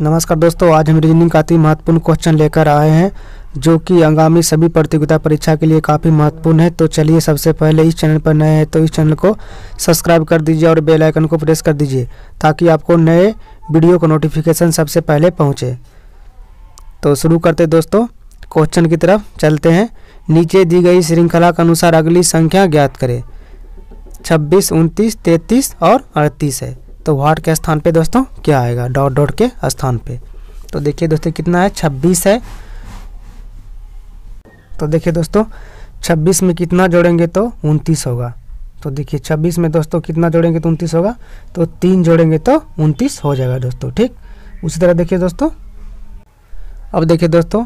नमस्कार दोस्तों आज हम रीजनिंग का अति महत्वपूर्ण क्वेश्चन लेकर आए हैं जो कि आगामी सभी प्रतियोगिता परीक्षा के लिए काफ़ी महत्वपूर्ण है तो चलिए सबसे पहले इस चैनल पर नए हैं तो इस चैनल को सब्सक्राइब कर दीजिए और बेल आइकन को प्रेस कर दीजिए ताकि आपको नए वीडियो का नोटिफिकेशन सबसे पहले पहुँचे तो शुरू करते दोस्तों क्वेश्चन की तरफ चलते हैं नीचे दी गई श्रृंखला के अनुसार अगली संख्या ज्ञात करें छब्बीस उनतीस तैतीस और अड़तीस है तो वाट के स्थान पे दोस्तों क्या आएगा डॉट डॉट के स्थान पे तो देखिए दोस्तों कितना है छब्बीस है तो देखिए दोस्तों छब्बीस में कितना जोड़ेंगे तो उनतीस होगा तो देखिए छब्बीस में दोस्तों कितना जोड़ेंगे तो उनतीस होगा तो तीन जोड़ेंगे तो उनतीस हो जाएगा दोस्तों ठीक उसी तरह देखिए दोस्तों अब देखिए दोस्तों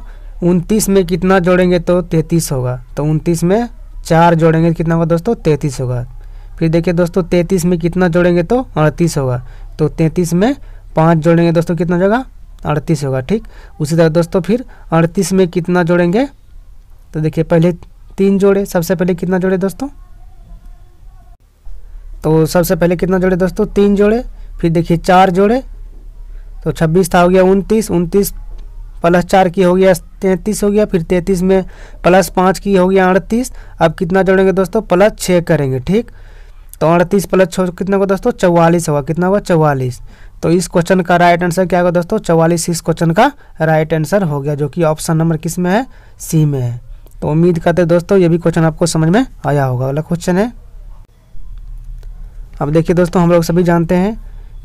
उनतीस में कितना जोड़ेंगे तो तैंतीस होगा तो उनतीस में चार जोड़ेंगे तो कितना होगा दोस्तों तैंतीस होगा फिर देखिए दोस्तों तैतीस में कितना जोड़ेंगे तो अड़तीस होगा तो तैतीस में पाँच जोड़ेंगे दोस्तों कितना जगह अड़तीस होगा ठीक उसी तरह दोस्तों फिर अड़तीस में कितना जोड़ेंगे तो देखिए पहले तीन जोड़े सबसे पहले कितना जोड़े दोस्तों तो सबसे पहले कितना जोड़े दोस्तों तीन जोड़े फिर देखिए चार जोड़े तो छब्बीस था हो गया उनतीस उनतीस प्लस चार की हो गया तैंतीस हो गया फिर तैंतीस में प्लस पाँच की हो गया अड़तीस अब कितना जोड़ेंगे दोस्तों प्लस छः करेंगे ठीक तो अड़तीस प्लस छः कितना होगा दोस्तों चौवालीस होगा कितना होगा चौवालीस तो इस क्वेश्चन का राइट आंसर क्या होगा दोस्तों चौवालीस इस क्वेश्चन का राइट आंसर हो गया जो कि ऑप्शन नंबर किस में है सी में है तो उम्मीद करते दोस्तों ये भी क्वेश्चन आपको समझ में आया होगा अगला क्वेश्चन है अब देखिए दोस्तों हम लोग सभी जानते हैं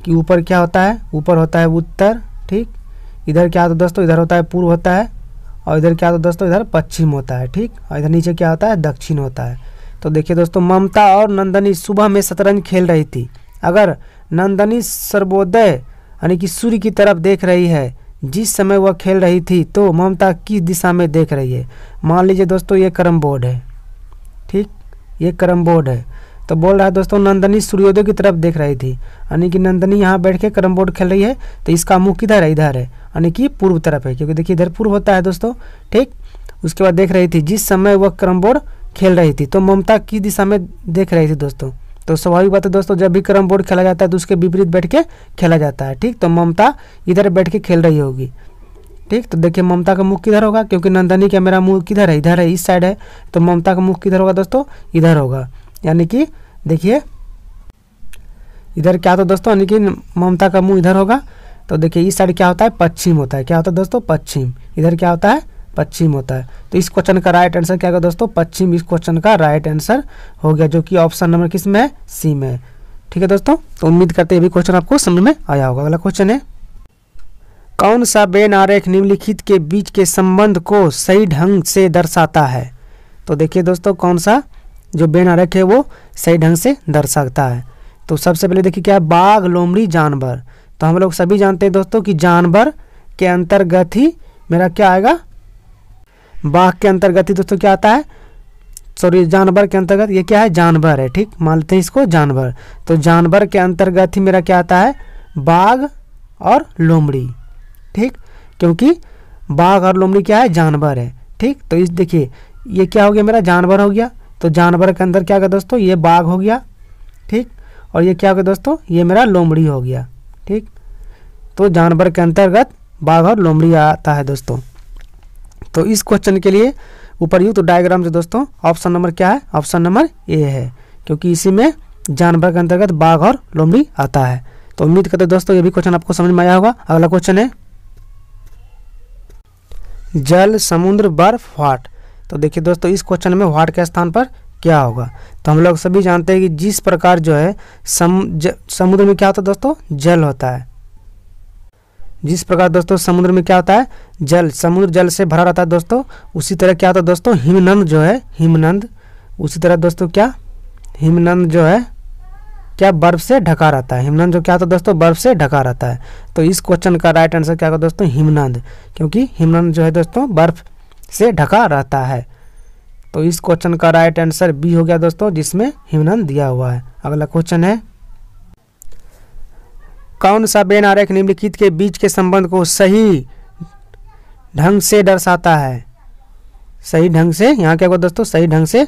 कि ऊपर क्या होता है ऊपर होता है उत्तर ठीक इधर क्या होता है दोस्तों इधर होता है पूर्व होता है और इधर क्या होता है दोस्तों इधर पश्चिम होता है ठीक और इधर नीचे क्या होता है दक्षिण होता है तो देखिए दोस्तों ममता और नंदनी सुबह में शतरंज खेल रही थी अगर नंदनी सर्वोदय यानी कि सूर्य की तरफ देख रही है जिस समय वह खेल रही थी तो ममता किस दिशा में देख रही है मान लीजिए दोस्तों ये करम बोर्ड है ठीक ये करम बोर्ड है तो बोल रहा है दोस्तों नंदनी सूर्योदय की तरफ देख रही थी यानी कि नंदनी यहाँ बैठ के कैरम बोर्ड खेल रही है तो इसका मुँह किधर है इधर है यानी कि पूर्व तरफ है क्योंकि देखिए इधर पूर्व होता है दोस्तों ठीक उसके बाद देख रही थी जिस समय वह कैरम बोर्ड खेल रही थी तो ममता की दिशा में देख रही थी दोस्तों तो स्वाभाविक बात है दोस्तों जब भी कैरम बोर्ड खेला जाता है तो उसके विपरीत बैठ के खेला जाता है ठीक तो ममता इधर बैठ के खेल रही होगी ठीक तो देखिए ममता का मुख किधर होगा क्योंकि नंदनी का मेरा मुँह किधर है इधर है इस साइड है तो ममता का मुख किधर होगा दोस्तों इधर होगा यानी कि देखिए इधर क्या होता तो है दोस्तों यानी कि ममता का मुँह इधर होगा तो देखिए इस साइड क्या होता है पश्चिम होता है क्या होता है दोस्तों पश्चिम इधर क्या होता है पश्चिम होता है तो इस क्वेश्चन का राइट आंसर क्या होगा दोस्तों पश्चिम इस क्वेश्चन का राइट आंसर हो गया जो कि ऑप्शन नंबर किस में है सी में ठीक है दोस्तों तो उम्मीद करते हैं भी क्वेश्चन आपको समझ में आया होगा अगला क्वेश्चन है कौन सा बेन आरेख निम्नलिखित के बीच के संबंध को सही ढंग से दर्शाता है तो देखिए दोस्तों कौन सा जो बेन आरेख है वो सही ढंग से दर्शाता है तो सबसे पहले देखिए क्या है बाघ लोमड़ी जानवर तो हम लोग सभी जानते हैं दोस्तों कि जानवर के अंतर्गत ही मेरा क्या आएगा बाघ के अंतर्गत ही दोस्तों क्या आता है सॉरी जानवर के अंतर्गत ये क्या है जानवर है ठीक मान लेते हैं इसको जानवर तो जानवर के अंतर्गत ही मेरा क्या आता है बाघ और लोमड़ी ठीक क्योंकि बाघ और लोमड़ी क्या है जानवर है ठीक तो इस देखिए ये क्या हो गया मेरा जानवर हो गया तो जानवर के अंदर क्या होगा दोस्तों ये बाघ हो गया ठीक और ये क्या हो गया दोस्तों ये मेरा लोमड़ी हो गया ठीक तो जानवर के अंतर्गत बाघ और लोमड़ी आता है दोस्तों तो इस क्वेश्चन के लिए उपरयुक्त तो डायग्राम से दोस्तों ऑप्शन नंबर क्या है ऑप्शन नंबर ए है क्योंकि इसी में जानवर के अंतर्गत बाघ और लोमड़ी आता है तो उम्मीद करते दोस्तों ये भी क्वेश्चन आपको समझ में आया होगा अगला क्वेश्चन है जल समुद्र बर्फ वाट तो देखिए दोस्तों इस क्वेश्चन में वाट के स्थान पर क्या होगा तो हम लोग सभी जानते हैं कि जिस प्रकार जो है सम ज, समुद्र में क्या होता है दोस्तों जल होता है जिस प्रकार दोस्तों समुद्र में क्या होता है जल समुद्र जल से भरा रहता है दोस्तों उसी तरह क्या होता है दोस्तों हिमनंद जो है हिमनंद उसी तरह दोस्तों क्या हिमनंद जो है क्या बर्फ से ढका रहता है हिमनंद जो क्या होता है दोस्तों बर्फ से ढका रहता है तो इस क्वेश्चन का राइट आंसर क्या होगा दोस्तों हिमनंद क्योंकि हिमनंद जो है दोस्तों बर्फ से ढका रहता है तो इस क्वेश्चन का राइट आंसर बी हो गया दोस्तों जिसमें हिमनंद दिया हुआ है अगला क्वेश्चन है कौन सा बेन आरेख निम्नलिखित के बीच के संबंध को सही ढंग से दर्शाता है सही ढंग से यहाँ क्या होगा दोस्तों सही ढंग से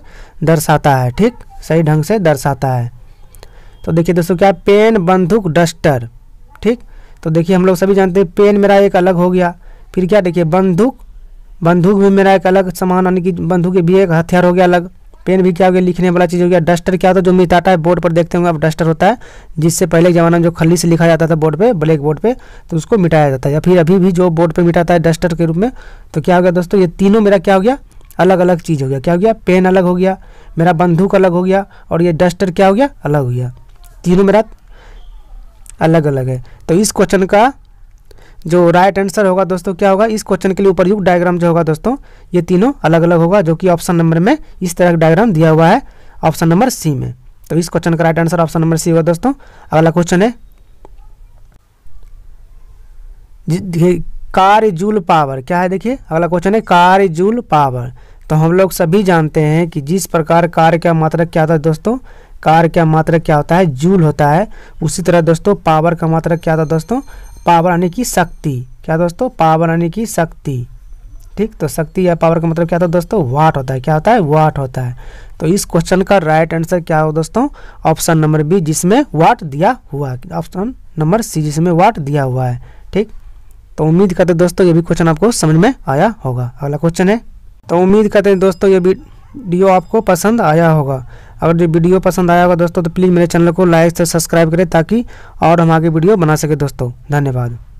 दर्शाता है ठीक सही ढंग से दर्शाता है तो देखिए दोस्तों क्या पेन बंदूक डस्टर ठीक तो देखिए हम लोग सभी जानते हैं पेन मेरा एक अलग हो गया फिर क्या देखिए बंदूक बंदूक भी मेरा एक अलग सामान यानी कि बंदूक भी एक हथियार हो गया अलग पेन भी क्या हो गया लिखने वाला चीज़ हो गया डस्टर क्या होता है जो मिटाटा है बोर्ड पर देखते होंगे आप डस्टर होता है जिससे पहले के ज़माना में जो खली से लिखा जाता था बोर्ड पे ब्लैक बोर्ड पे तो उसको मिटाया जाता है या फिर अभी भी जो बोर्ड पे मिटाता है डस्टर के रूप में तो क्या हो गया दोस्तों ये तीनों मेरा क्या हो गया अलग अलग चीज़ हो गया क्या हो गया पेन अलग हो गया मेरा बंदूक अलग हो गया और ये डस्टर क्या हो गया अलग हो गया तीनों मेरा अलग अलग है तो इस क्वेश्चन का जो राइट आंसर होगा दोस्तों क्या होगा इस क्वेश्चन के लिए उपयुक्त डायग्राम जो होगा दोस्तों ये तीनों अलग अलग होगा जो कि ऑप्शन नंबर में इस तरह का डायग्राम दिया हुआ है ऑप्शन नंबर सी में तो इस क्वेश्चन का right answer option number C होगा दोस्तों अगला क्वेश्चन है कार जूल पावर क्या है देखिए अगला क्वेश्चन है कार जूल पावर तो हम लोग सभी जानते हैं कि जिस प्रकार कार का मात्रक क्या होता है दोस्तों कार का मात्रक क्या होता है जूल होता है उसी तरह दोस्तों पावर का मात्रक क्या होता है दोस्तों पावर बनाने की शक्ति क्या दोस्तों पावर बनाने की शक्ति ठीक तो शक्ति या पावर का मतलब क्या होता है दोस्तों वाट होता है क्या होता है वाट होता है तो इस क्वेश्चन का राइट आंसर क्या हो दोस्तों ऑप्शन नंबर बी जिसमें वाट दिया हुआ है ऑप्शन नंबर सी जिसमें वाट दिया हुआ है ठीक तो उम्मीद करते दोस्तों ये भी क्वेश्चन आपको समझ में आया होगा अगला क्वेश्चन है तो उम्मीद करते हैं दोस्तों ये डीओ आपको पसंद आया होगा अगर जो वीडियो पसंद आया होगा दोस्तों तो प्लीज़ मेरे चैनल को लाइक से सब्सक्राइब करें ताकि और हम आगे वीडियो बना सके दोस्तों धन्यवाद